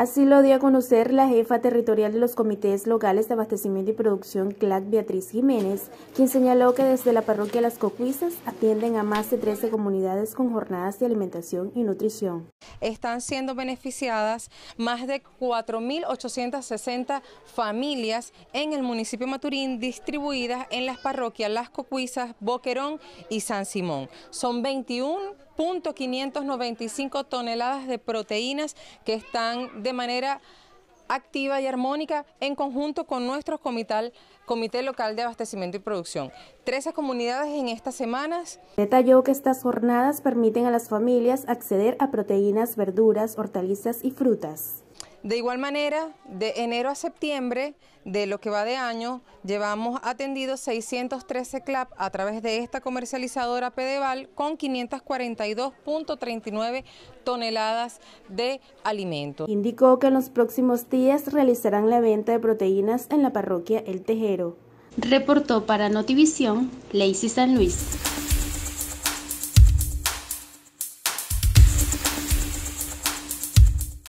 Así lo dio a conocer la jefa territorial de los comités locales de abastecimiento y producción CLAC Beatriz Jiménez, quien señaló que desde la parroquia Las Cocuizas atienden a más de 13 comunidades con jornadas de alimentación y nutrición. Están siendo beneficiadas más de 4.860 familias en el municipio Maturín distribuidas en las parroquias Las Cocuizas, Boquerón y San Simón. Son 21 .595 toneladas de proteínas que están de manera activa y armónica en conjunto con nuestro comital, Comité Local de Abastecimiento y Producción. 13 comunidades en estas semanas. Detalló que estas jornadas permiten a las familias acceder a proteínas, verduras, hortalizas y frutas. De igual manera, de enero a septiembre de lo que va de año, llevamos atendido 613 CLAP a través de esta comercializadora Pedeval con 542.39 toneladas de alimentos. Indicó que en los próximos días realizarán la venta de proteínas en la parroquia El Tejero. Reportó para Notivisión Lacey San Luis.